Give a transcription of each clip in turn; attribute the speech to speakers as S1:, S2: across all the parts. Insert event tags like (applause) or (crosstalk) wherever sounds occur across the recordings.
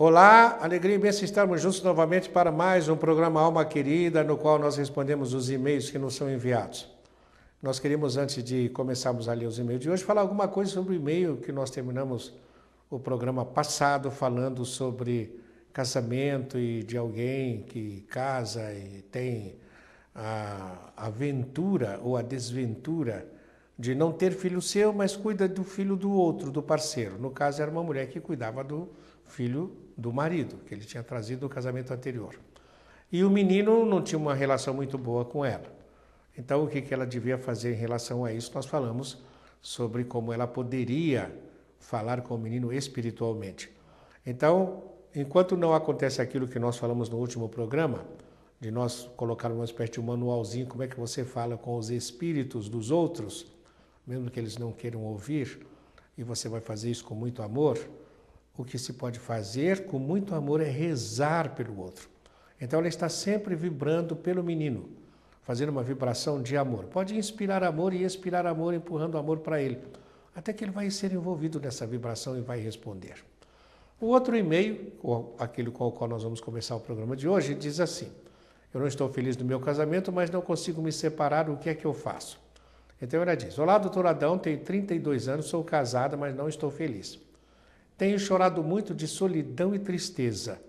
S1: Olá, alegria imensa estarmos juntos novamente para mais um programa Alma Querida, no qual nós respondemos os e-mails que nos são enviados. Nós queríamos, antes de começarmos a ler os e-mails de hoje, falar alguma coisa sobre o e-mail que nós terminamos o programa passado falando sobre casamento e de alguém que casa e tem a aventura ou a desventura de não ter filho seu, mas cuida do filho do outro, do parceiro. No caso, era uma mulher que cuidava do filho do marido, que ele tinha trazido do casamento anterior. E o menino não tinha uma relação muito boa com ela. Então, o que, que ela devia fazer em relação a isso? Nós falamos sobre como ela poderia falar com o menino espiritualmente. Então, enquanto não acontece aquilo que nós falamos no último programa, de nós colocarmos uma espécie de manualzinho, como é que você fala com os espíritos dos outros, mesmo que eles não queiram ouvir, e você vai fazer isso com muito amor, o que se pode fazer com muito amor é rezar pelo outro. Então ela está sempre vibrando pelo menino, fazendo uma vibração de amor. Pode inspirar amor e expirar amor, empurrando amor para ele, até que ele vai ser envolvido nessa vibração e vai responder. O outro e-mail, aquele com o qual nós vamos começar o programa de hoje, diz assim: Eu não estou feliz no meu casamento, mas não consigo me separar, o que é que eu faço? Então ela diz: Olá, doutor Adão, tenho 32 anos, sou casada, mas não estou feliz. Tenho chorado muito de solidão e tristeza.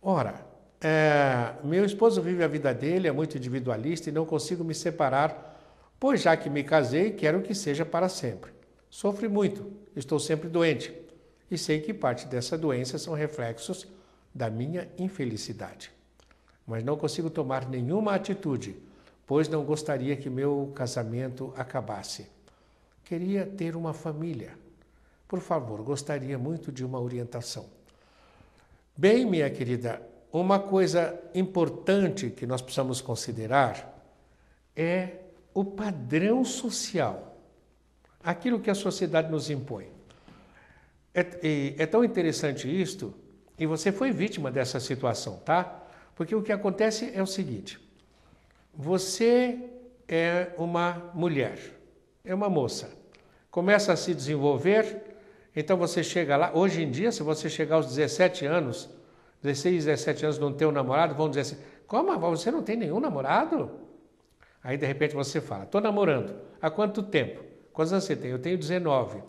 S1: Ora, é, meu esposo vive a vida dele, é muito individualista e não consigo me separar, pois já que me casei, quero que seja para sempre. Sofro muito, estou sempre doente e sei que parte dessa doença são reflexos da minha infelicidade. Mas não consigo tomar nenhuma atitude, pois não gostaria que meu casamento acabasse. Queria ter uma família. Por favor, gostaria muito de uma orientação. Bem, minha querida, uma coisa importante que nós precisamos considerar é o padrão social, aquilo que a sociedade nos impõe. É, é, tão interessante isto, e você foi vítima dessa situação, tá? Porque o que acontece é o seguinte: você é uma mulher, é uma moça, começa a se desenvolver então você chega lá, hoje em dia, se você chegar aos 17 anos, 16, 17 anos, não ter um namorado, vão dizer assim: como? Você não tem nenhum namorado? Aí de repente você fala: estou namorando. Há quanto tempo? Quantos anos você tem? Eu tenho 19.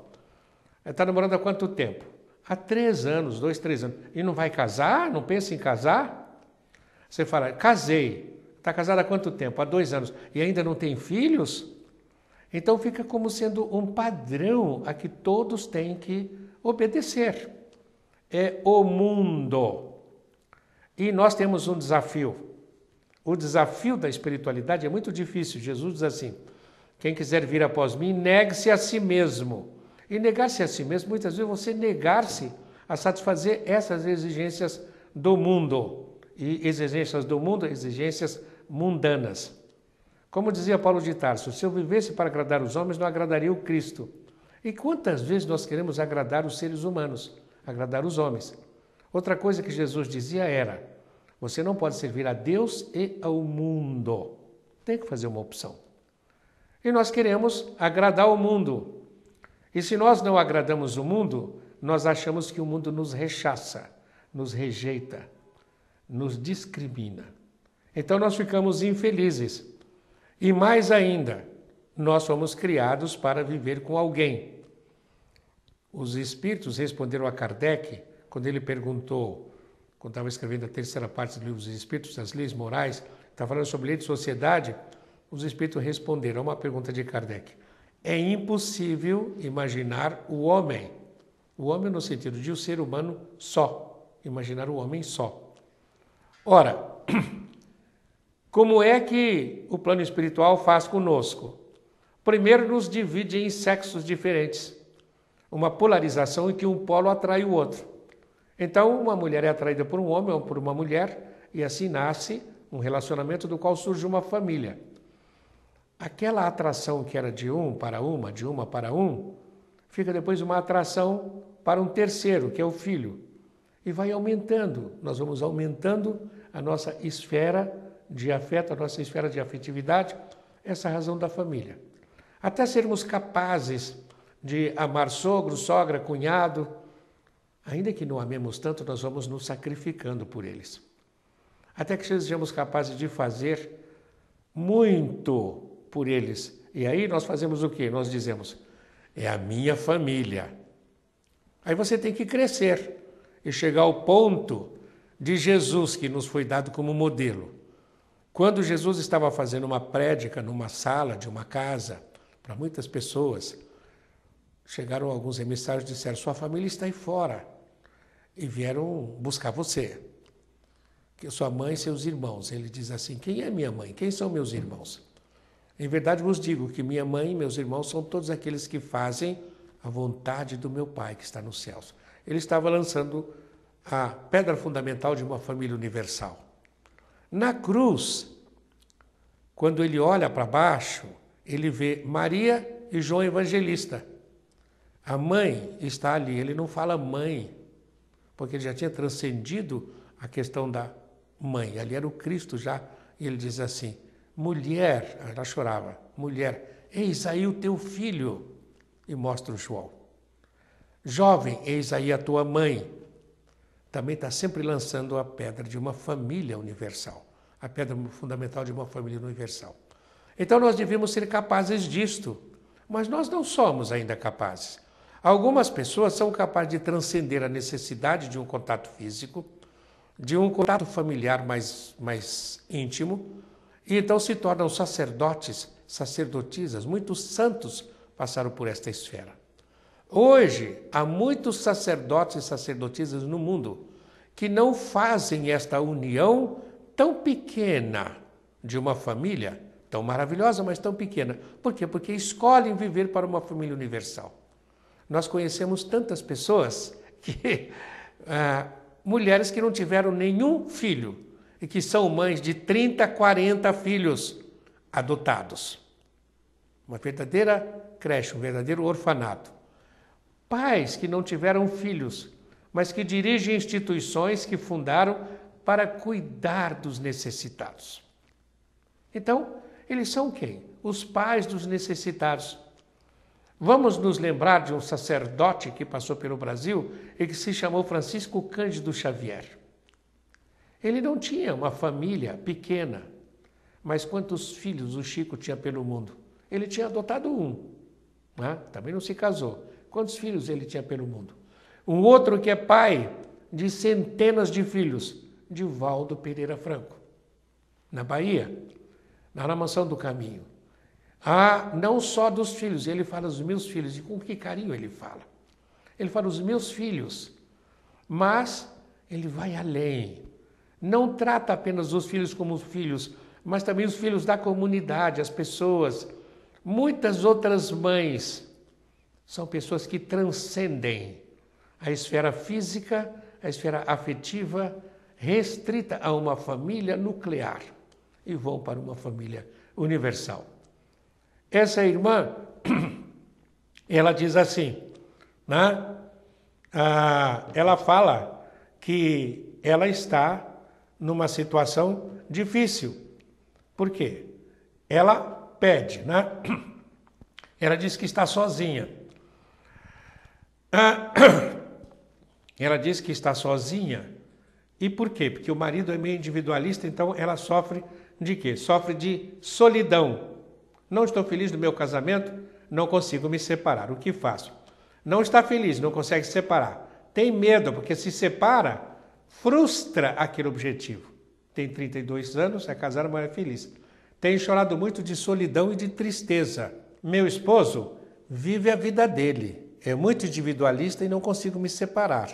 S1: Está é, namorando há quanto tempo? Há três anos, dois, três anos. E não vai casar? Não pensa em casar? Você fala: casei. Está casada há quanto tempo? Há dois anos. E ainda não tem filhos? Então fica como sendo um padrão a que todos têm que obedecer. É o mundo. E nós temos um desafio. O desafio da espiritualidade é muito difícil. Jesus diz assim: quem quiser vir após mim, negue-se a si mesmo. E negar-se a si mesmo, muitas vezes, você negar-se a satisfazer essas exigências do mundo. E exigências do mundo, exigências mundanas. Como dizia Paulo de Tarso, se eu vivesse para agradar os homens, não agradaria o Cristo. E quantas vezes nós queremos agradar os seres humanos, agradar os homens? Outra coisa que Jesus dizia era: você não pode servir a Deus e ao mundo. Tem que fazer uma opção. E nós queremos agradar o mundo. E se nós não agradamos o mundo, nós achamos que o mundo nos rechaça, nos rejeita, nos discrimina. Então nós ficamos infelizes. E mais ainda, nós somos criados para viver com alguém. Os espíritos responderam a Kardec quando ele perguntou, quando estava escrevendo a terceira parte do livro dos Espíritos, das leis morais, estava falando sobre lei de sociedade, os espíritos responderam a uma pergunta de Kardec. É impossível imaginar o homem, o homem no sentido de o um ser humano só, imaginar o homem só. Ora, (clears throat) Como é que o plano espiritual faz conosco? Primeiro, nos divide em sexos diferentes. Uma polarização em que um polo atrai o outro. Então, uma mulher é atraída por um homem ou por uma mulher, e assim nasce um relacionamento do qual surge uma família. Aquela atração que era de um para uma, de uma para um, fica depois uma atração para um terceiro, que é o filho. E vai aumentando, nós vamos aumentando a nossa esfera de afeto, a nossa esfera de afetividade, essa razão da família. Até sermos capazes de amar sogro, sogra, cunhado, ainda que não amemos tanto, nós vamos nos sacrificando por eles. Até que sejamos capazes de fazer muito por eles. E aí nós fazemos o quê? Nós dizemos: é a minha família. Aí você tem que crescer e chegar ao ponto de Jesus que nos foi dado como modelo. Quando Jesus estava fazendo uma prédica numa sala de uma casa, para muitas pessoas, chegaram alguns emissários e disseram: Sua família está aí fora. E vieram buscar você, que sua mãe e seus irmãos. Ele diz assim: Quem é minha mãe? Quem são meus irmãos? Em verdade vos digo que minha mãe e meus irmãos são todos aqueles que fazem a vontade do meu Pai que está nos céus. Ele estava lançando a pedra fundamental de uma família universal. Na cruz, quando ele olha para baixo, ele vê Maria e João Evangelista. A mãe está ali, ele não fala mãe, porque ele já tinha transcendido a questão da mãe. Ali era o Cristo já, e ele diz assim: mulher, ela chorava, mulher, eis aí o teu filho, e mostra o João. Jovem, eis aí a tua mãe também está sempre lançando a pedra de uma família universal, a pedra fundamental de uma família universal. Então nós devemos ser capazes disto, mas nós não somos ainda capazes. Algumas pessoas são capazes de transcender a necessidade de um contato físico, de um contato familiar mais, mais íntimo, e então se tornam sacerdotes, sacerdotisas, muitos santos passaram por esta esfera. Hoje, há muitos sacerdotes e sacerdotisas no mundo que não fazem esta união tão pequena de uma família, tão maravilhosa, mas tão pequena. Por quê? Porque escolhem viver para uma família universal. Nós conhecemos tantas pessoas (laughs) que. Ah, mulheres que não tiveram nenhum filho e que são mães de 30, 40 filhos adotados. Uma verdadeira creche, um verdadeiro orfanato. Pais que não tiveram filhos, mas que dirigem instituições que fundaram para cuidar dos necessitados. Então, eles são quem? Os pais dos necessitados. Vamos nos lembrar de um sacerdote que passou pelo Brasil e que se chamou Francisco Cândido Xavier. Ele não tinha uma família pequena, mas quantos filhos o Chico tinha pelo mundo? Ele tinha adotado um, né? também não se casou. Quantos filhos ele tinha pelo mundo? Um outro que é pai de centenas de filhos, de Valdo Pereira Franco, na Bahia, na Mansão do Caminho. Ah, não só dos filhos, ele fala dos meus filhos, e com que carinho ele fala. Ele fala os meus filhos, mas ele vai além. Não trata apenas os filhos como filhos, mas também os filhos da comunidade, as pessoas. Muitas outras mães são pessoas que transcendem a esfera física, a esfera afetiva, restrita a uma família nuclear e vão para uma família universal. Essa irmã, (clears throat) ela diz assim, né? Ah, ela fala que ela está numa situação difícil. Por quê? Ela pede, né? (clears throat) Ela diz que está sozinha. (coughs) Ela diz que está sozinha. E por quê? Porque o marido é meio individualista, então ela sofre de quê? Sofre de solidão. Não estou feliz no meu casamento, não consigo me separar. O que faço? Não está feliz, não consegue se separar. Tem medo, porque se separa, frustra aquele objetivo. Tem 32 anos, é casado, mas é feliz. Tem chorado muito de solidão e de tristeza. Meu esposo vive a vida dele é muito individualista e não consigo me separar,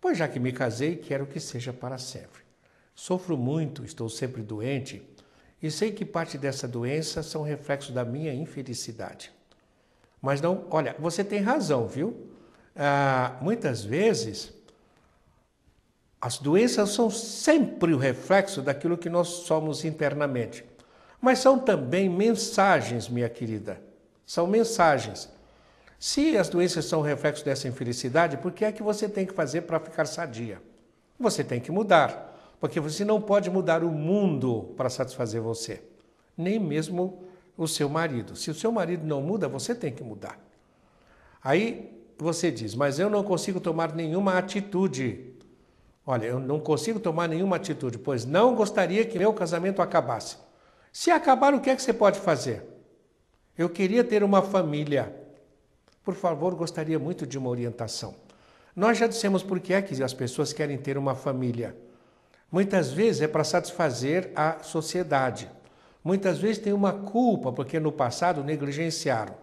S1: pois já que me casei, quero que seja para sempre. Sofro muito, estou sempre doente e sei que parte dessa doença são reflexos da minha infelicidade. Mas não, olha, você tem razão, viu? Ah, muitas vezes as doenças são sempre o reflexo daquilo que nós somos internamente, mas são também mensagens, minha querida. São mensagens se as doenças são reflexo dessa infelicidade, por que é que você tem que fazer para ficar sadia? Você tem que mudar, porque você não pode mudar o mundo para satisfazer você, nem mesmo o seu marido. Se o seu marido não muda, você tem que mudar. Aí você diz: Mas eu não consigo tomar nenhuma atitude. Olha, eu não consigo tomar nenhuma atitude, pois não gostaria que meu casamento acabasse. Se acabar, o que é que você pode fazer? Eu queria ter uma família. Por favor, gostaria muito de uma orientação. Nós já dissemos por que é que as pessoas querem ter uma família. Muitas vezes é para satisfazer a sociedade. Muitas vezes tem uma culpa, porque no passado negligenciaram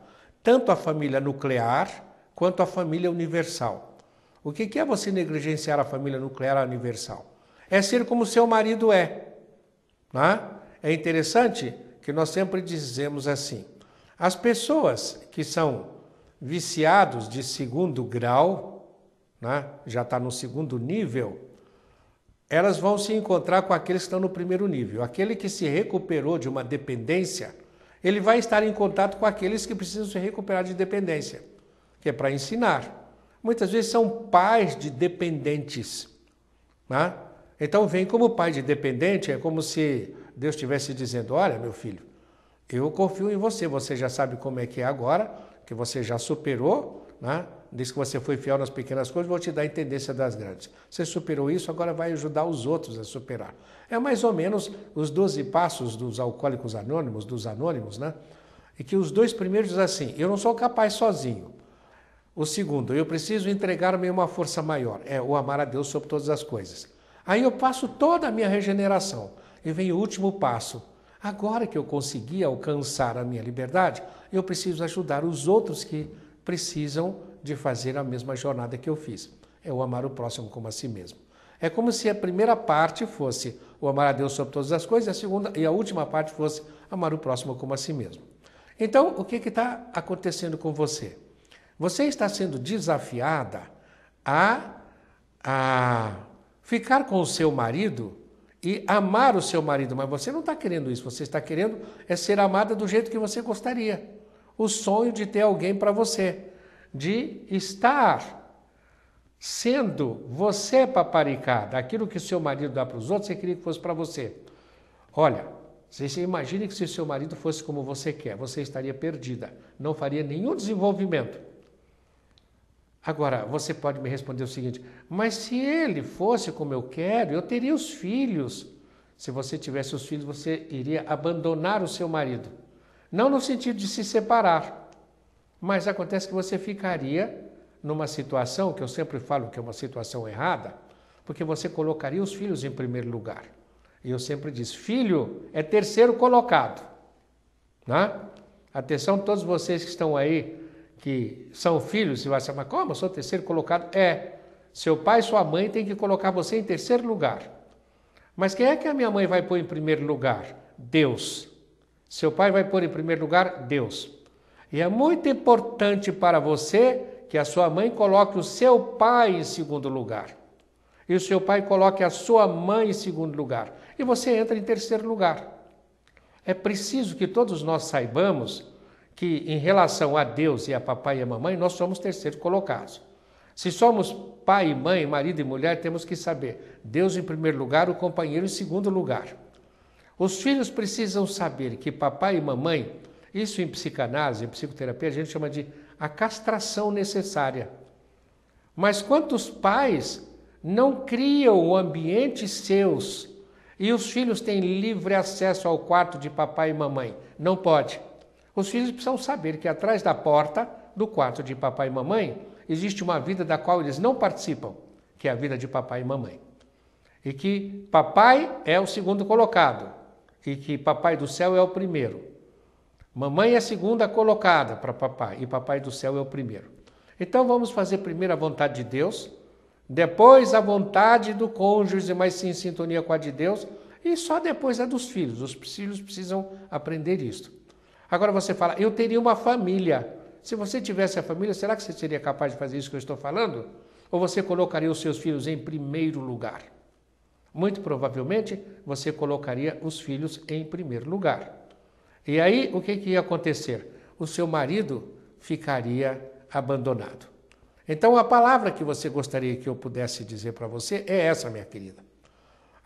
S1: tanto a família nuclear quanto a família universal. O que é você negligenciar a família nuclear universal? É ser como seu marido é. Né? É interessante que nós sempre dizemos assim: as pessoas que são viciados de segundo grau, né, já está no segundo nível, elas vão se encontrar com aqueles que estão no primeiro nível. Aquele que se recuperou de uma dependência, ele vai estar em contato com aqueles que precisam se recuperar de dependência, que é para ensinar. Muitas vezes são pais de dependentes. Né? Então, vem como pai de dependente, é como se Deus estivesse dizendo: Olha, meu filho, eu confio em você, você já sabe como é que é agora, que você já superou, né? diz que você foi fiel nas pequenas coisas, vou te dar a tendência das grandes. Você superou isso, agora vai ajudar os outros a superar. É mais ou menos os 12 passos dos alcoólicos anônimos, dos anônimos, né? E que os dois primeiros dizem assim: eu não sou capaz sozinho. O segundo, eu preciso entregar-me uma força maior, é o amar a Deus sobre todas as coisas. Aí eu passo toda a minha regeneração. E vem o último passo, Agora que eu consegui alcançar a minha liberdade, eu preciso ajudar os outros que precisam de fazer a mesma jornada que eu fiz. É o amar o próximo como a si mesmo. É como se a primeira parte fosse o amar a Deus sobre todas as coisas, e a segunda e a última parte fosse amar o próximo como a si mesmo. Então, o que está acontecendo com você? Você está sendo desafiada a, a ficar com o seu marido e amar o seu marido, mas você não está querendo isso, você está querendo é ser amada do jeito que você gostaria. O sonho de ter alguém para você, de estar sendo você paparicada, aquilo que o seu marido dá para os outros, você queria que fosse para você. Olha, você imagina que se o seu marido fosse como você quer, você estaria perdida, não faria nenhum desenvolvimento. Agora, você pode me responder o seguinte: mas se ele fosse como eu quero, eu teria os filhos. Se você tivesse os filhos, você iria abandonar o seu marido. Não no sentido de se separar, mas acontece que você ficaria numa situação que eu sempre falo que é uma situação errada, porque você colocaria os filhos em primeiro lugar. E eu sempre disse: filho é terceiro colocado. Né? Atenção, todos vocês que estão aí que são filhos, e vai ser mas como? Eu sou terceiro colocado? É. Seu pai e sua mãe têm que colocar você em terceiro lugar. Mas quem é que a minha mãe vai pôr em primeiro lugar? Deus. Seu pai vai pôr em primeiro lugar Deus. E é muito importante para você que a sua mãe coloque o seu pai em segundo lugar. E o seu pai coloque a sua mãe em segundo lugar. E você entra em terceiro lugar. É preciso que todos nós saibamos que em relação a Deus e a papai e a mamãe, nós somos terceiros colocados. Se somos pai e mãe, marido e mulher, temos que saber Deus em primeiro lugar, o companheiro em segundo lugar. Os filhos precisam saber que papai e mamãe, isso em psicanálise, em psicoterapia, a gente chama de a castração necessária. Mas quantos pais não criam ambientes seus e os filhos têm livre acesso ao quarto de papai e mamãe? Não pode. Os filhos precisam saber que atrás da porta do quarto de papai e mamãe existe uma vida da qual eles não participam, que é a vida de papai e mamãe. E que papai é o segundo colocado, e que papai do céu é o primeiro. Mamãe é a segunda colocada para papai, e papai do céu é o primeiro. Então vamos fazer primeiro a vontade de Deus, depois a vontade do cônjuge, mas sim em sintonia com a de Deus, e só depois a dos filhos. Os filhos precisam aprender isto. Agora você fala, eu teria uma família. Se você tivesse a família, será que você seria capaz de fazer isso que eu estou falando? Ou você colocaria os seus filhos em primeiro lugar? Muito provavelmente você colocaria os filhos em primeiro lugar. E aí o que, que ia acontecer? O seu marido ficaria abandonado. Então a palavra que você gostaria que eu pudesse dizer para você é essa, minha querida.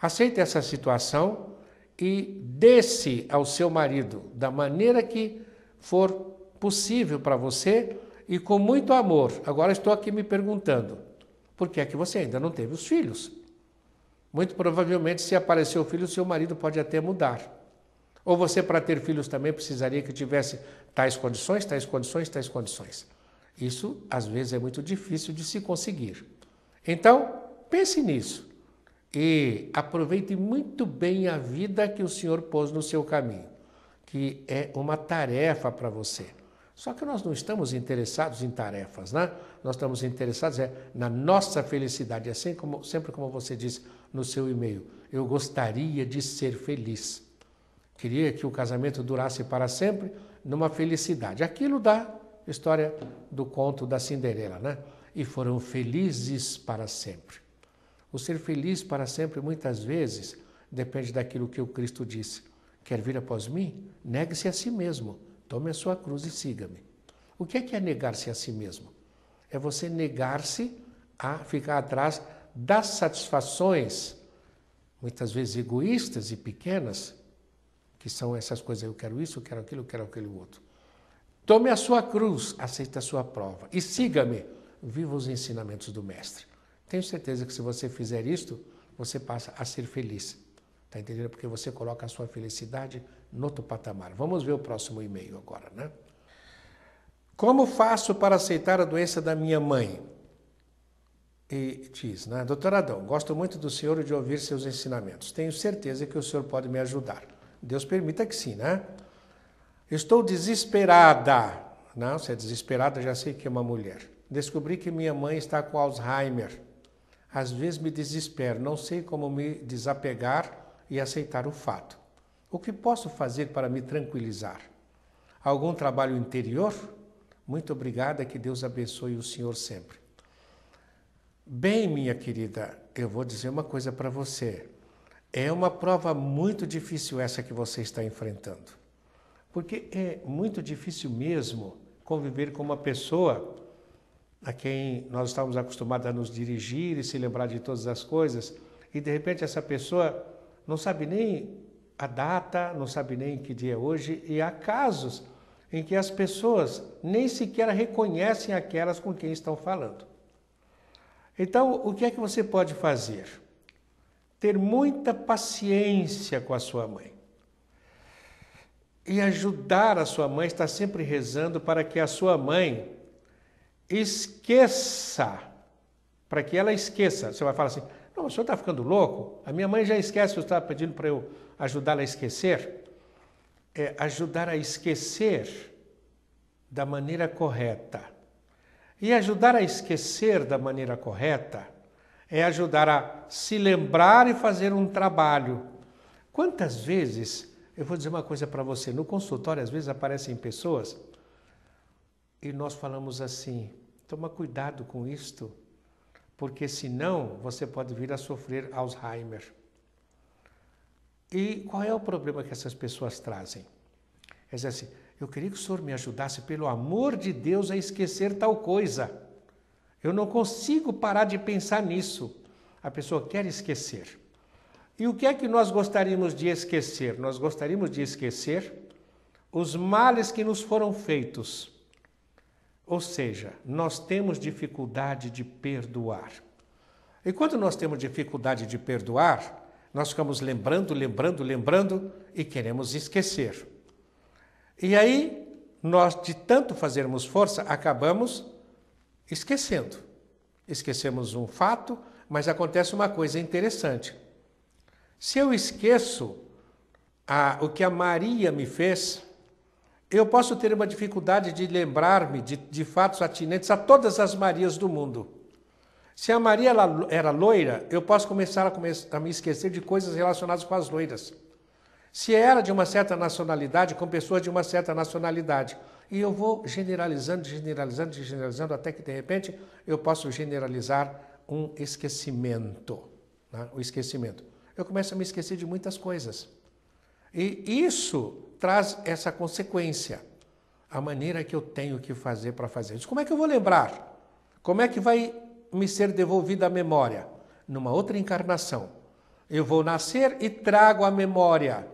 S1: Aceite essa situação e desse ao seu marido da maneira que for possível para você e com muito amor. Agora estou aqui me perguntando, por que é que você ainda não teve os filhos? Muito provavelmente, se aparecer o filho, seu marido pode até mudar. Ou você, para ter filhos, também precisaria que tivesse tais condições, tais condições, tais condições. Isso, às vezes, é muito difícil de se conseguir. Então, pense nisso e aproveite muito bem a vida que o Senhor pôs no seu caminho, que é uma tarefa para você. Só que nós não estamos interessados em tarefas, né? Nós estamos interessados é, na nossa felicidade. É sempre como, sempre como você disse no seu e-mail: eu gostaria de ser feliz. Queria que o casamento durasse para sempre numa felicidade. Aquilo dá história do conto da Cinderela, né? E foram felizes para sempre. O ser feliz para sempre, muitas vezes, depende daquilo que o Cristo disse. Quer vir após mim? Negue-se a si mesmo. Tome a sua cruz e siga-me. O que é, que é negar-se a si mesmo? É você negar-se a ficar atrás das satisfações, muitas vezes egoístas e pequenas, que são essas coisas: eu quero isso, eu quero aquilo, eu quero aquele outro. Tome a sua cruz, aceite a sua prova e siga-me. Viva os ensinamentos do Mestre. Tenho certeza que se você fizer isto, você passa a ser feliz. Tá entendendo? Porque você coloca a sua felicidade no outro patamar. Vamos ver o próximo e-mail agora, né? Como faço para aceitar a doença da minha mãe? E diz, né? Doutor Adão, gosto muito do senhor e de ouvir seus ensinamentos. Tenho certeza que o senhor pode me ajudar. Deus permita que sim, né? Estou desesperada. Não, se é desesperada, já sei que é uma mulher. Descobri que minha mãe está com Alzheimer às vezes me desespero, não sei como me desapegar e aceitar o fato. O que posso fazer para me tranquilizar? Algum trabalho interior? Muito obrigada, que Deus abençoe o Senhor sempre. Bem, minha querida, eu vou dizer uma coisa para você. É uma prova muito difícil essa que você está enfrentando. Porque é muito difícil mesmo conviver com uma pessoa a quem nós estamos acostumados a nos dirigir e se lembrar de todas as coisas, e de repente essa pessoa não sabe nem a data, não sabe nem que dia é hoje, e há casos em que as pessoas nem sequer reconhecem aquelas com quem estão falando. Então, o que é que você pode fazer? Ter muita paciência com a sua mãe. E ajudar a sua mãe, estar sempre rezando para que a sua mãe esqueça. Para que ela esqueça. Você vai falar assim: não, o senhor está ficando louco? A minha mãe já esquece, o senhor está pedindo para eu ajudá-la a esquecer? É ajudar a esquecer da maneira correta. E ajudar a esquecer da maneira correta é ajudar a se lembrar e fazer um trabalho. Quantas vezes, eu vou dizer uma coisa para você, no consultório às vezes aparecem pessoas e nós falamos assim: Toma cuidado com isto, porque senão você pode vir a sofrer Alzheimer. E qual é o problema que essas pessoas trazem? É dizem: assim, eu queria que o senhor me ajudasse, pelo amor de Deus, a esquecer tal coisa. Eu não consigo parar de pensar nisso. A pessoa quer esquecer. E o que é que nós gostaríamos de esquecer? Nós gostaríamos de esquecer os males que nos foram feitos ou seja, nós temos dificuldade de perdoar. E quando nós temos dificuldade de perdoar, nós ficamos lembrando, lembrando, lembrando e queremos esquecer. E aí, nós, de tanto fazermos força, acabamos esquecendo. Esquecemos um fato, mas acontece uma coisa interessante. Se eu esqueço a, ah, o que a Maria me fez, eu posso ter uma dificuldade de lembrar-me de, de, fatos atinentes a todas as Marias do mundo. Se a Maria era loira, eu posso começar a, come a me esquecer de coisas relacionadas com as loiras. Se era de uma certa nacionalidade, com pessoas de uma certa nacionalidade. E eu vou generalizando, generalizando, generalizando, até que de repente eu posso generalizar um esquecimento. Né? O esquecimento. Eu começo a me esquecer de muitas coisas. E isso traz essa consequência. A maneira que eu tenho que fazer para fazer isso. Como é que eu vou lembrar? Como é que vai me ser devolvida a memória? Numa outra encarnação. Eu vou nascer e trago a memória.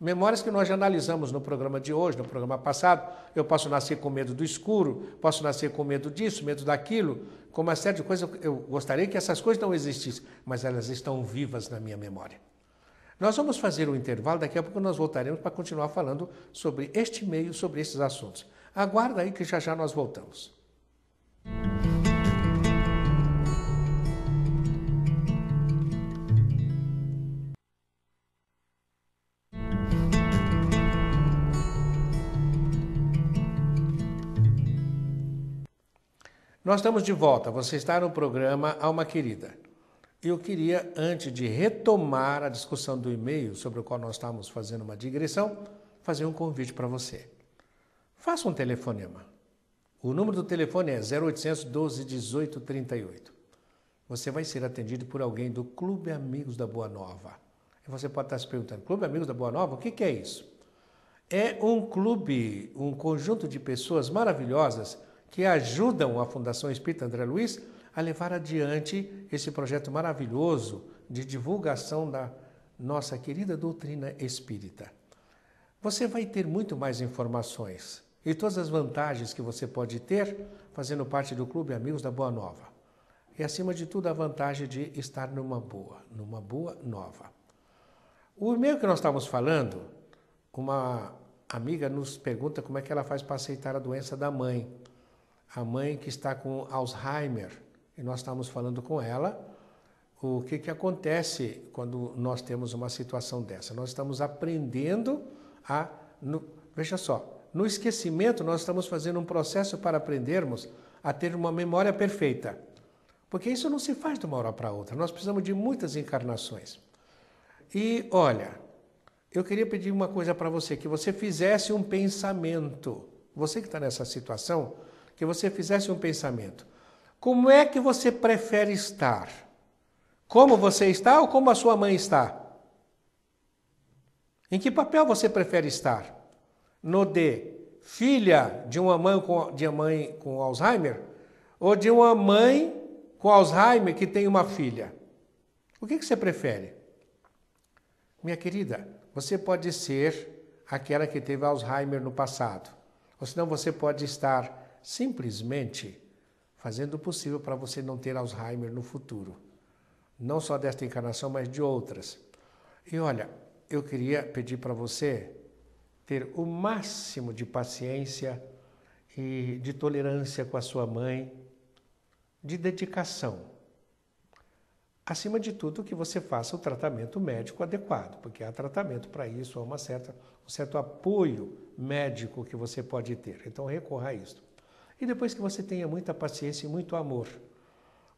S1: Memórias que nós já analisamos no programa de hoje, no programa passado. Eu posso nascer com medo do escuro, posso nascer com medo disso, medo daquilo, com uma série de coisas. Eu gostaria que essas coisas não existissem, mas elas estão vivas na minha memória. Nós vamos fazer um intervalo, daqui a pouco nós voltaremos para continuar falando sobre este meio, sobre esses assuntos. Aguarda aí que já já nós voltamos. Nós estamos de volta. Você está no programa Alma Querida. Eu queria, antes de retomar a discussão do e-mail, sobre o qual nós estávamos fazendo uma digressão, fazer um convite para você. Faça um telefonema. O número do telefone é 0800 12 18 38. Você vai ser atendido por alguém do Clube Amigos da Boa Nova. E você pode estar se perguntando: Clube Amigos da Boa Nova, o que, que é isso? É um clube, um conjunto de pessoas maravilhosas que ajudam a Fundação Espírita André Luiz a levar adiante esse projeto maravilhoso de divulgação da nossa querida doutrina espírita. Você vai ter muito mais informações e todas as vantagens que você pode ter fazendo parte do Clube Amigos da Boa Nova. E acima de tudo, a vantagem de estar numa boa, numa boa nova. O e-mail que nós estávamos falando, uma amiga nos pergunta como é que ela faz para aceitar a doença da mãe. A mãe que está com Alzheimer e nós estávamos falando com ela o que, que acontece quando nós temos uma situação dessa. Nós estamos aprendendo a. No, veja só, no esquecimento nós estamos fazendo um processo para aprendermos a ter uma memória perfeita. Porque isso não se faz de uma hora para outra, nós precisamos de muitas encarnações. E olha, eu queria pedir uma coisa para você: que você fizesse um pensamento. Você que está nessa situação, que você fizesse um pensamento. Como é que você prefere estar? Como você está ou como a sua mãe está? Em que papel você prefere estar? No de filha de uma mãe com, de mãe com Alzheimer ou de uma mãe com Alzheimer que tem uma filha? O que, que você prefere? Minha querida, você pode ser aquela que teve Alzheimer no passado, ou senão você pode estar simplesmente fazendo o possível para você não ter Alzheimer no futuro. Não só desta encarnação, mas de outras. E olha, eu queria pedir para você ter o máximo de paciência e de tolerância com a sua mãe, de dedicação. Acima de tudo, que você faça o tratamento médico adequado, porque há tratamento para isso, há uma certa, um certo apoio médico que você pode ter. Então, recorra a isso. E depois que você tenha muita paciência e muito amor.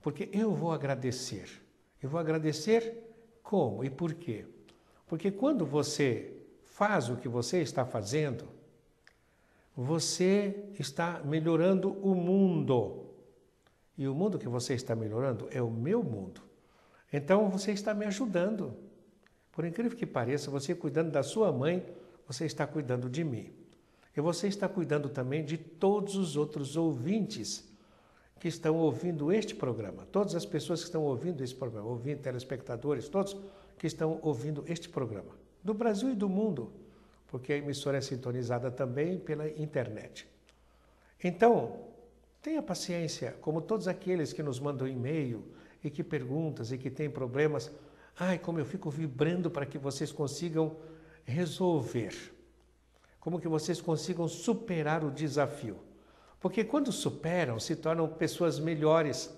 S1: Porque eu vou agradecer. Eu vou agradecer como e por quê? Porque quando você faz o que você está fazendo, você está melhorando o mundo. E o mundo que você está melhorando é o meu mundo. Então você está me ajudando. Por incrível que pareça, você cuidando da sua mãe, você está cuidando de mim. E você está cuidando também de todos os outros ouvintes que estão ouvindo este programa, todas as pessoas que estão ouvindo este programa, ouvindo telespectadores, todos que estão ouvindo este programa, do Brasil e do mundo, porque a emissora é sintonizada também pela internet. Então, tenha paciência, como todos aqueles que nos mandam e-mail e que perguntas e que têm problemas. Ai, como eu fico vibrando para que vocês consigam resolver como que vocês consigam superar o desafio. Porque quando superam, se tornam pessoas melhores.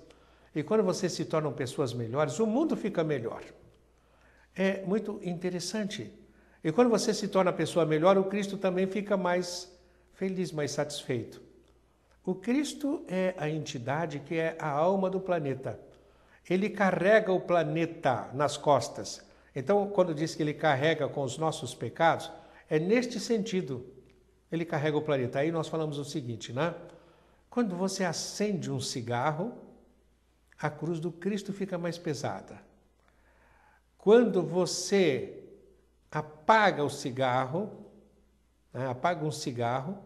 S1: E quando vocês se tornam pessoas melhores, o mundo fica melhor. É muito interessante. E quando você se torna pessoa melhor, o Cristo também fica mais feliz, mais satisfeito. O Cristo é a entidade que é a alma do planeta. Ele carrega o planeta nas costas. Então, quando diz que ele carrega com os nossos pecados, é neste sentido ele carrega o planeta. Aí nós falamos o seguinte, né? Quando você acende um cigarro, a cruz do Cristo fica mais pesada. Quando você apaga o cigarro, né? apaga um cigarro,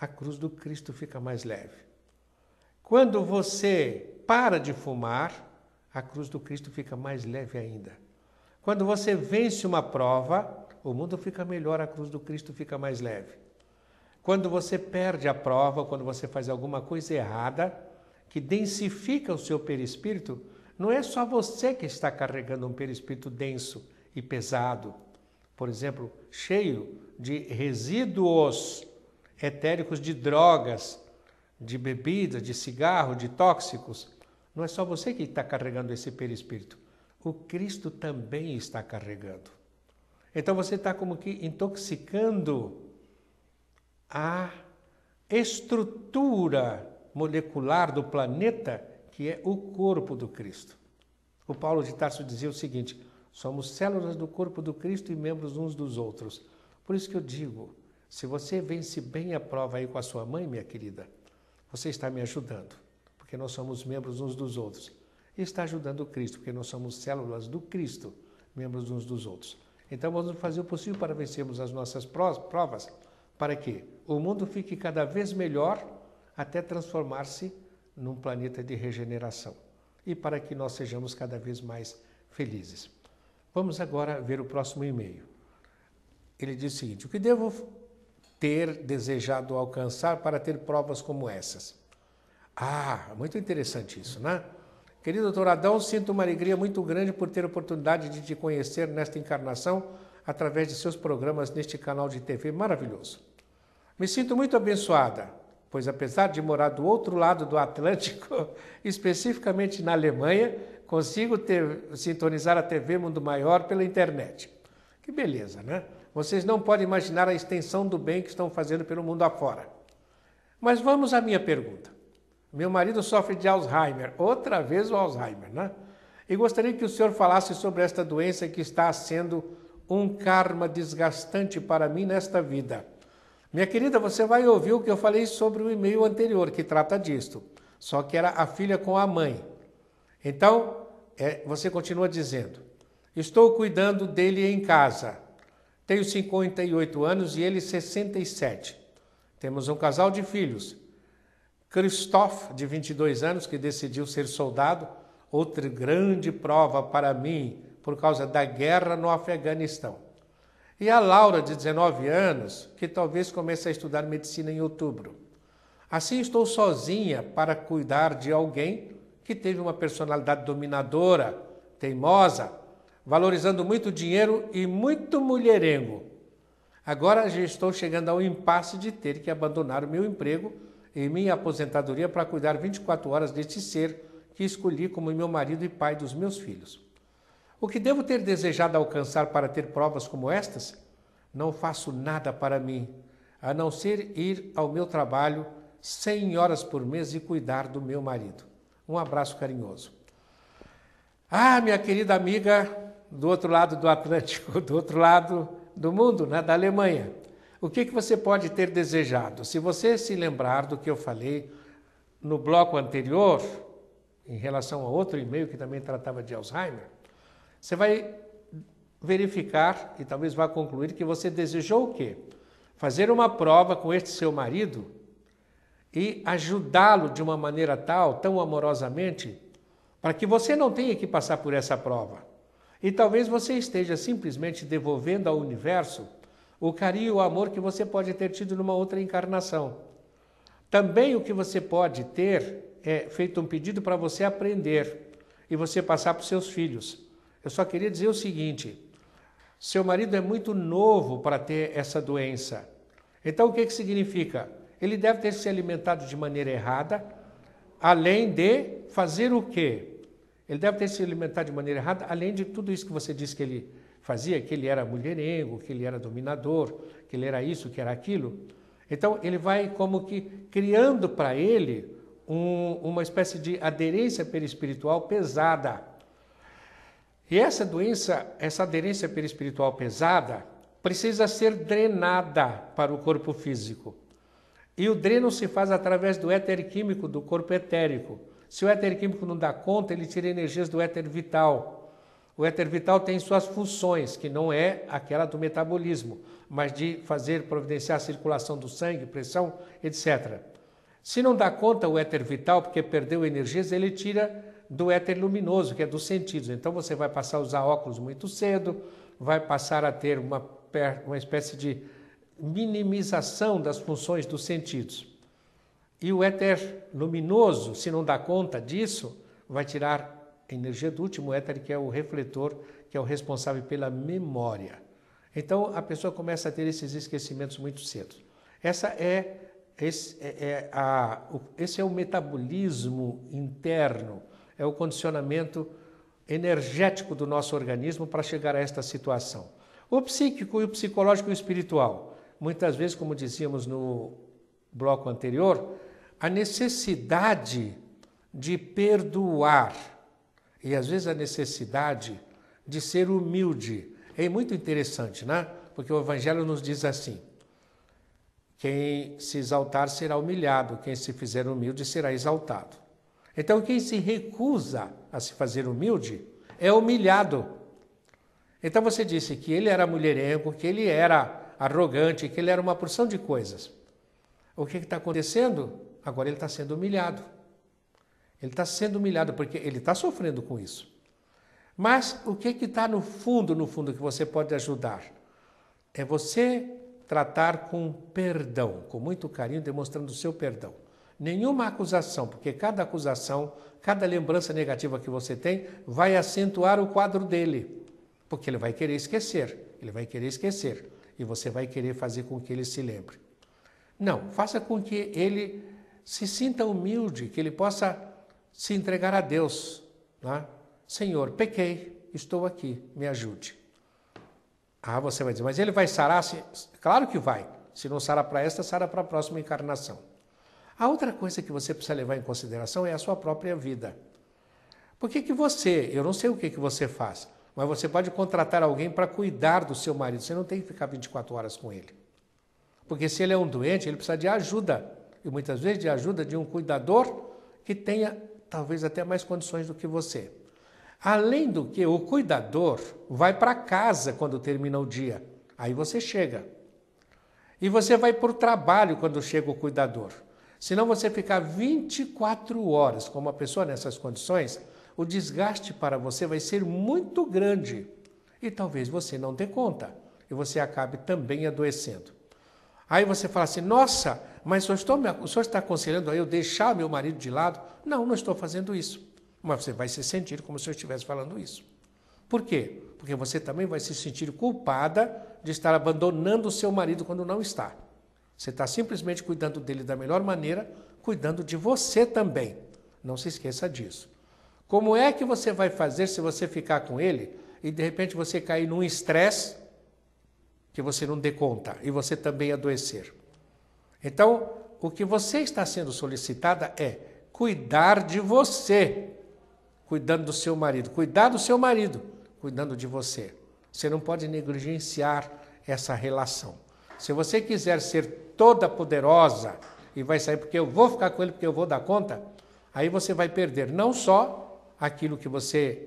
S1: a cruz do Cristo fica mais leve. Quando você para de fumar, a cruz do Cristo fica mais leve ainda. Quando você vence uma prova, o mundo fica melhor, a cruz do Cristo fica mais leve. Quando você perde a prova, quando você faz alguma coisa errada, que densifica o seu perispírito, não é só você que está carregando um perispírito denso e pesado, por exemplo, cheio de resíduos etéricos de drogas, de bebida, de cigarro, de tóxicos. Não é só você que está carregando esse perispírito. O Cristo também está carregando. Então você está como que intoxicando a estrutura molecular do planeta que é o corpo do Cristo. O Paulo de Tarso dizia o seguinte: somos células do corpo do Cristo e membros uns dos outros. Por isso que eu digo, se você vence bem a prova aí com a sua mãe, minha querida, você está me ajudando, porque nós somos membros uns dos outros. E está ajudando o Cristo, porque nós somos células do Cristo, membros uns dos outros. Então vamos fazer o possível para vencermos as nossas provas, para que o mundo fique cada vez melhor até transformar-se num planeta de regeneração e para que nós sejamos cada vez mais felizes. Vamos agora ver o próximo e-mail. Ele diz o seguinte: O que devo ter desejado alcançar para ter provas como essas? Ah, muito interessante isso, né? Querido doutor Adão, sinto uma alegria muito grande por ter a oportunidade de te conhecer nesta encarnação através de seus programas neste canal de TV maravilhoso. Me sinto muito abençoada, pois apesar de morar do outro lado do Atlântico, (laughs) especificamente na Alemanha, consigo ter, sintonizar a TV Mundo Maior pela internet. Que beleza, né? Vocês não podem imaginar a extensão do bem que estão fazendo pelo mundo afora. Mas vamos à minha pergunta. Meu marido sofre de Alzheimer, outra vez o Alzheimer, né? E gostaria que o senhor falasse sobre esta doença que está sendo um karma desgastante para mim nesta vida. Minha querida, você vai ouvir o que eu falei sobre o e-mail anterior que trata disto, só que era a filha com a mãe. Então, é, você continua dizendo: Estou cuidando dele em casa. Tenho 58 anos e ele 67. Temos um casal de filhos. Christoph, de 22 anos, que decidiu ser soldado, outra grande prova para mim por causa da guerra no Afeganistão. E a Laura, de 19 anos, que talvez comece a estudar medicina em outubro. Assim estou sozinha para cuidar de alguém que teve uma personalidade dominadora, teimosa, valorizando muito dinheiro e muito mulherengo. Agora já estou chegando ao impasse de ter que abandonar o meu emprego em minha aposentadoria para cuidar 24 horas deste ser que escolhi como meu marido e pai dos meus filhos. O que devo ter desejado alcançar para ter provas como estas? Não faço nada para mim, a não ser ir ao meu trabalho 100 horas por mês e cuidar do meu marido. Um abraço carinhoso. Ah, minha querida amiga do outro lado do Atlântico, (laughs) do outro lado do mundo, né, da Alemanha. O que, que você pode ter desejado? Se você se lembrar do que eu falei no bloco anterior, em relação a outro e-mail que também tratava de Alzheimer, você vai verificar e talvez vá concluir que você desejou o quê? Fazer uma prova com este seu marido e ajudá-lo de uma maneira tal, tão amorosamente, para que você não tenha que passar por essa prova. E talvez você esteja simplesmente devolvendo ao universo o carinho e o amor que você pode ter tido numa outra encarnação. Também o que você pode ter é feito um pedido para você aprender e você passar para os seus filhos. Eu só queria dizer o seguinte: seu marido é muito novo para ter essa doença. Então o que, que significa? Ele deve ter se alimentado de maneira errada, além de fazer o quê? Ele deve ter se alimentado de maneira errada, além de tudo isso que você disse que ele fazia que ele era mulherengo, que ele era dominador, que ele era isso, que era aquilo. Então ele vai como que criando para ele um, uma espécie de aderência perispiritual pesada. E essa doença, essa aderência perispiritual pesada, precisa ser drenada para o corpo físico. E o dreno se faz através do éter químico do corpo etérico. Se o éter químico não dá conta, ele tira energias do éter vital. O éter vital tem suas funções, que não é aquela do metabolismo, mas de fazer providenciar a circulação do sangue, pressão, etc. Se não dá conta o éter vital, porque perdeu energias, ele tira do éter luminoso, que é dos sentidos. Então você vai passar a usar óculos muito cedo, vai passar a ter uma, uma espécie de minimização das funções dos sentidos. E o éter luminoso, se não dá conta disso, vai tirar a energia do último éter, que é o refletor, que é o responsável pela memória. Então, a pessoa começa a ter esses esquecimentos muito cedo. Essa é, esse é, é a, esse é o metabolismo interno, é o condicionamento energético do nosso organismo para chegar a esta situação. O psíquico, o psicológico e o espiritual. Muitas vezes, como dizíamos no bloco anterior, a necessidade de perdoar e às vezes a necessidade de ser humilde. É muito interessante, né? Porque o Evangelho nos diz assim: quem se exaltar será humilhado, quem se fizer humilde será exaltado. Então, quem se recusa a se fazer humilde é humilhado. Então, você disse que ele era mulherengo, que ele era arrogante, que ele era uma porção de coisas. O que está acontecendo? Agora ele está sendo humilhado. Ele está sendo humilhado porque ele está sofrendo com isso. Mas o que está no fundo, no fundo, que você pode ajudar? É você tratar com perdão, com muito carinho, demonstrando o seu perdão. Nenhuma acusação, porque cada acusação, cada lembrança negativa que você tem, vai acentuar o quadro dele. Porque ele vai querer esquecer, ele vai querer esquecer. E você vai querer fazer com que ele se lembre. Não, faça com que ele se sinta humilde, que ele possa se entregar a Deus. Né? Senhor, pequei, estou aqui, me ajude. Ah, você vai dizer, mas ele vai sarar? Claro que vai. Se não sarar para esta, sarar para a próxima encarnação. A outra coisa que você precisa levar em consideração é a sua própria vida. Por que, que você, eu não sei o que, que você faz, mas você pode contratar alguém para cuidar do seu marido. Você não tem que ficar 24 horas com ele. Porque se ele é um doente, ele precisa de ajuda. E muitas vezes de ajuda de um cuidador que tenha talvez até mais condições do que você. Além do que, o cuidador vai para casa quando termina o dia. Aí você chega. E você vai para o trabalho quando chega o cuidador. Senão você ficar 24 horas com uma pessoa nessas condições, o desgaste para você vai ser muito grande. E talvez você não dê conta. E você acabe também adoecendo. Aí você fala assim: nossa, mas só estou, o senhor está aconselhando a eu deixar meu marido de lado? Não, não estou fazendo isso. Mas você vai se sentir como se eu estivesse falando isso. Por quê? Porque você também vai se sentir culpada de estar abandonando o seu marido quando não está. Você está simplesmente cuidando dele da melhor maneira, cuidando de você também. Não se esqueça disso. Como é que você vai fazer se você ficar com ele e de repente você cair num estresse que você não dê conta e você também adoecer? Então, o que você está sendo solicitada é cuidar de você, cuidando do seu marido, cuidar do seu marido, cuidando de você. Você não pode negligenciar essa relação. Se você quiser ser toda poderosa e vai sair porque eu vou ficar com ele porque eu vou dar conta, aí você vai perder não só aquilo que você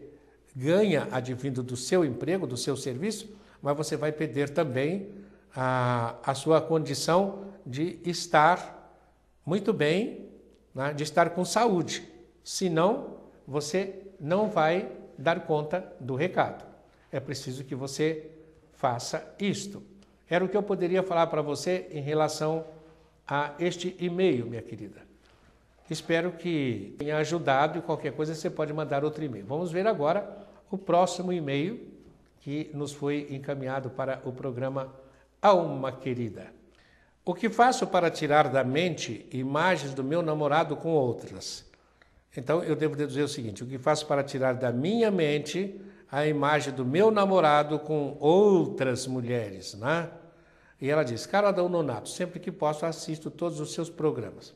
S1: ganha advindo do seu emprego, do seu serviço, mas você vai perder também a, a sua condição de estar muito bem, né? de estar com saúde. Senão, você não vai dar conta do recado. É preciso que você faça isto. Era o que eu poderia falar para você em relação a este e-mail, minha querida. Espero que tenha ajudado e qualquer coisa você pode mandar outro e-mail. Vamos ver agora o próximo e-mail que nos foi encaminhado para o programa Alma querida, o que faço para tirar da mente imagens do meu namorado com outras? Então eu devo deduzir o seguinte: o que faço para tirar da minha mente a imagem do meu namorado com outras mulheres, né? E ela diz: Carla Nonato, sempre que posso assisto todos os seus programas.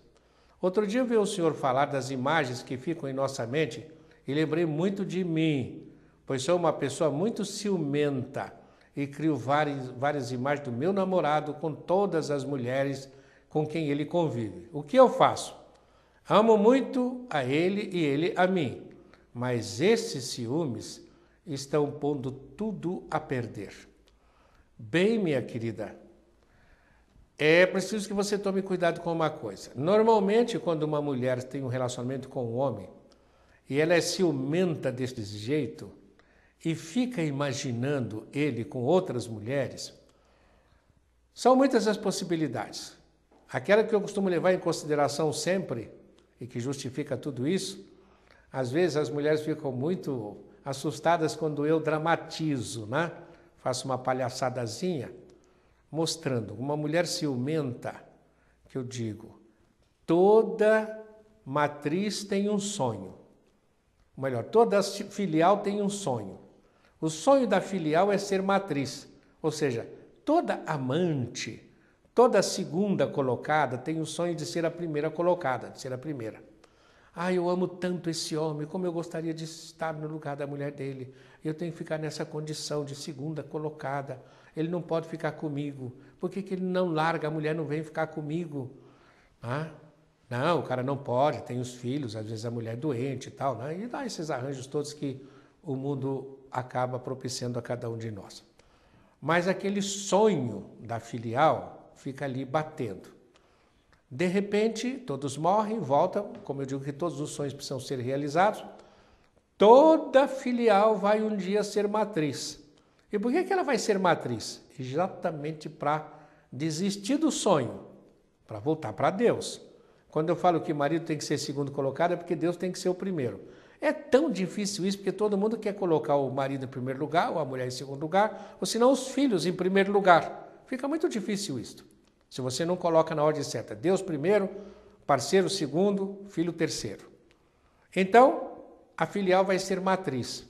S1: Outro dia vi o senhor falar das imagens que ficam em nossa mente e lembrei muito de mim, pois sou uma pessoa muito ciumenta e criou várias, várias imagens do meu namorado com todas as mulheres com quem ele convive. O que eu faço? Amo muito a ele e ele a mim, mas esses ciúmes estão pondo tudo a perder. Bem, minha querida, é preciso que você tome cuidado com uma coisa. Normalmente, quando uma mulher tem um relacionamento com um homem e ela é ciumenta desse jeito, e fica imaginando ele com outras mulheres, são muitas as possibilidades. Aquela que eu costumo levar em consideração sempre e que justifica tudo isso, às vezes as mulheres ficam muito assustadas quando eu dramatizo, né? Faço uma palhaçadazinha mostrando uma mulher ciumenta, que eu digo, toda matriz tem um sonho. Ou melhor, toda filial tem um sonho. O sonho da filial é ser matriz, ou seja, toda amante, toda segunda colocada tem o sonho de ser a primeira colocada, de ser a primeira. Ah, eu amo tanto esse homem, como eu gostaria de estar no lugar da mulher dele. Eu tenho que ficar nessa condição de segunda colocada. Ele não pode ficar comigo. Por que, que ele não larga? A mulher não vem ficar comigo. Ah, não, o cara não pode, tem os filhos, às vezes a mulher é doente e tal. Né? E dá esses arranjos todos que o mundo acaba propiciando a cada um de nós. Mas aquele sonho da filial fica ali batendo. De repente, todos morrem, voltam, como eu digo que todos os sonhos precisam ser realizados. Toda filial vai um dia ser matriz. E por que, que ela vai ser matriz? Exatamente para desistir do sonho, para voltar para Deus. Quando eu falo que marido tem que ser segundo colocado, é porque Deus tem que ser o primeiro. É tão difícil isso, porque todo mundo quer colocar o marido em primeiro lugar, ou a mulher em segundo lugar, ou senão os filhos em primeiro lugar. Fica muito difícil isso. Se você não coloca na ordem certa, Deus primeiro, parceiro segundo, filho terceiro. Então, a filial vai ser matriz.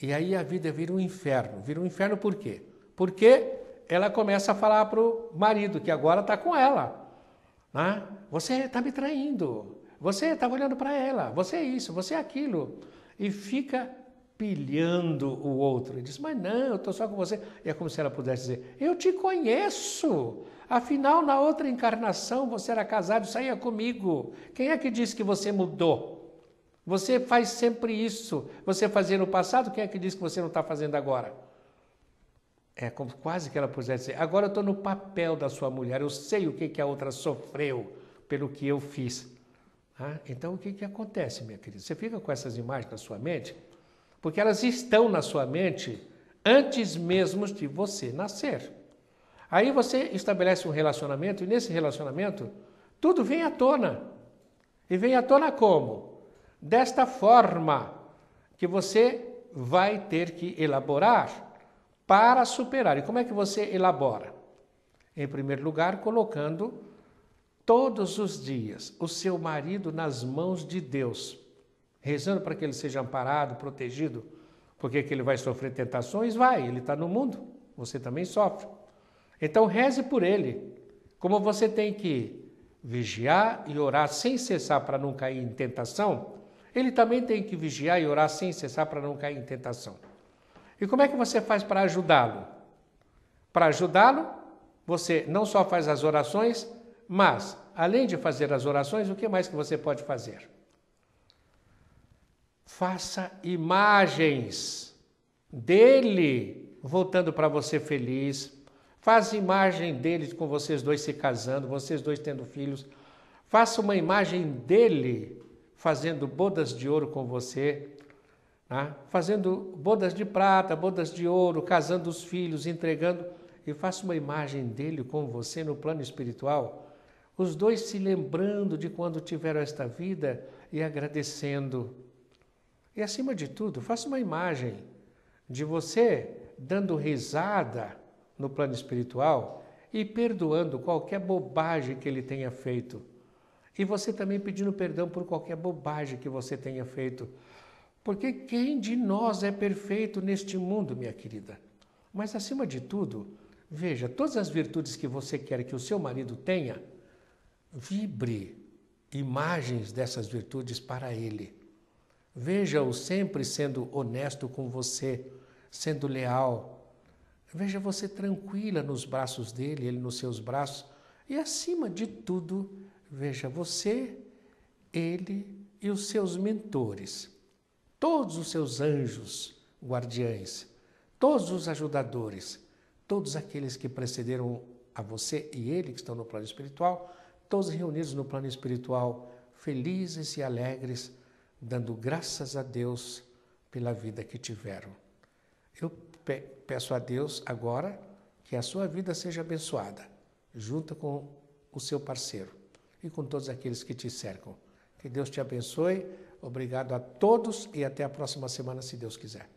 S1: E aí a vida vira um inferno. Vira um inferno por quê? Porque ela começa a falar para o marido, que agora está com ela. Né? Você está me traindo. Você estava olhando para ela, você é isso, você é aquilo. E fica pilhando o outro. E diz, mas não, eu estou só com você. E é como se ela pudesse dizer, eu te conheço. Afinal, na outra encarnação, você era casado saía comigo. Quem é que disse que você mudou? Você faz sempre isso. Você fazia no passado, quem é que disse que você não está fazendo agora? É como quase que ela pudesse dizer, agora eu estou no papel da sua mulher, eu sei o que, que a outra sofreu pelo que eu fiz. Ah, então, o que, que acontece, minha querida? Você fica com essas imagens na sua mente, porque elas estão na sua mente antes mesmo de você nascer. Aí você estabelece um relacionamento, e nesse relacionamento, tudo vem à tona. E vem à tona como? Desta forma que você vai ter que elaborar para superar. E como é que você elabora? Em primeiro lugar, colocando todos os dias o seu marido nas mãos de Deus, rezando para que ele seja amparado, protegido, porque que ele vai sofrer tentações? Vai, ele está no mundo, você também sofre. Então reze por ele, como você tem que vigiar e orar sem cessar para não cair em tentação, ele também tem que vigiar e orar sem cessar para não cair em tentação. E como é que você faz para ajudá-lo? Para ajudá-lo, você não só faz as orações, mas, além de fazer as orações, o que mais que você pode fazer? Faça imagens dele voltando para você feliz. Faça imagem dele com vocês dois se casando, vocês dois tendo filhos. Faça uma imagem dele fazendo bodas de ouro com você, né? fazendo bodas de prata, bodas de ouro, casando os filhos, entregando. E faça uma imagem dele com você no plano espiritual os dois se lembrando de quando tiveram esta vida e agradecendo. E acima de tudo, faça uma imagem de você dando risada no plano espiritual e perdoando qualquer bobagem que ele tenha feito. E você também pedindo perdão por qualquer bobagem que você tenha feito. Porque quem de nós é perfeito neste mundo, minha querida? Mas acima de tudo, veja, todas as virtudes que você quer que o seu marido tenha, Vibre imagens dessas virtudes para ele. Veja-o sempre sendo honesto com você, sendo leal. Veja você tranquila nos braços dele, ele nos seus braços. E acima de tudo, veja você, ele e os seus mentores, todos os seus anjos guardiães, todos os ajudadores, todos aqueles que precederam a você e ele, que estão no plano espiritual, todos reunidos no plano espiritual, felizes e alegres, dando graças a Deus pela vida que tiveram. Eu peço a Deus agora que a sua vida seja abençoada, junto com o seu parceiro e com todos aqueles que te cercam. Que Deus te abençoe. Obrigado a todos e até a próxima semana, se Deus quiser.